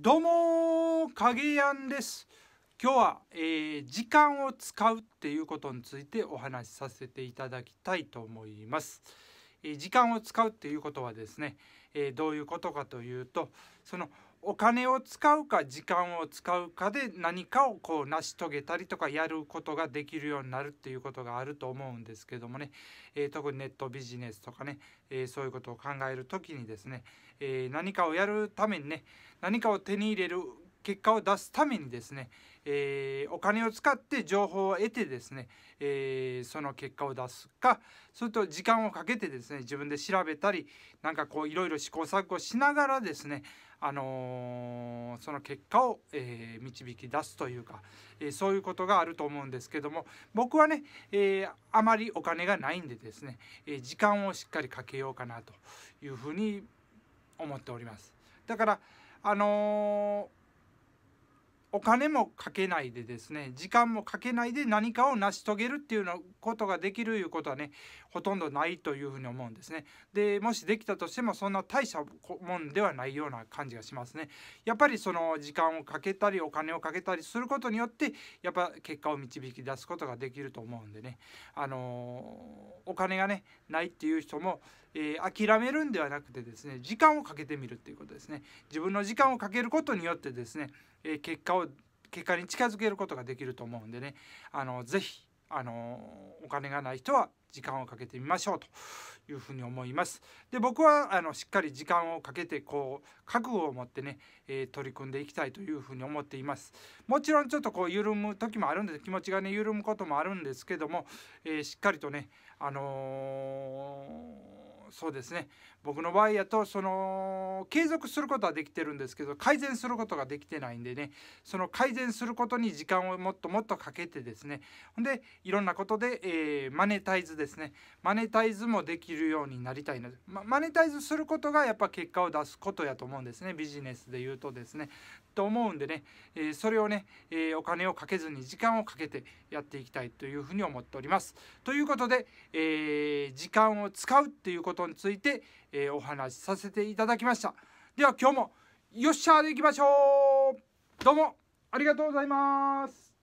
どうも影やんです今日は、えー、時間を使うっていうことについてお話しさせていただきたいと思います。時間を使うっていうことはですね、えどういうことかというとそのお金を使うか時間を使うかで何かをこう成し遂げたりとかやることができるようになるっていうことがあると思うんですけどもね、えー、特にネットビジネスとかね、えー、そういうことを考える時にですね、えー、何かをやるためにね何かを手に入れる結果を出すためにですね、えー、お金を使って情報を得てですね、えー、その結果を出すかそれと時間をかけてですね自分で調べたりなんかこういろいろ試行錯誤しながらですねあのー、その結果を、えー、導き出すというか、えー、そういうことがあると思うんですけども僕はね、えあまりお金がないんでですね、え時間をしっかりかけようかなというふうに思っております。だからあのお金もかけないでですね時間もかけないで何かを成し遂げるっていうのことができるいうことはねほとんどないというふうに思うんですね。でもしできたとしてもそんな大したもんではないような感じがしますね。やっぱりその時間をかけたりお金をかけたりすることによってやっぱ結果を導き出すことができると思うんでねあのお金がねないっていう人もえー、諦めるんではなくてですね時間をかけてみるっていうことですね自分の時間をかけることによってですね、えー、結果を結果に近づけることができると思うんでねあの是非あのお金がない人は時間をかけてみましょうというふうに思います。で僕はあのしっかり時間をかけてこう覚悟を持ってね、えー、取り組んでいきたいというふうに思っています。もちろんちょっとこう緩む時もあるんです気持ちがね緩むこともあるんですけども、えー、しっかりとねあのーそうですね僕の場合やとその継続することはできてるんですけど改善することができてないんでねその改善することに時間をもっともっとかけてですねほんでいろんなことで、えー、マネタイズですねマネタイズもできるようになりたいので、ま、マネタイズすることがやっぱ結果を出すことやと思うんですねビジネスで言うとですねと思うんでね、えー、それをね、えー、お金をかけずに時間をかけてやっていきたいというふうに思っております。ということで、え時間を使うっていうことことについて、えー、お話しさせていただきましたでは今日もよっしゃーでいきましょうどうもありがとうございます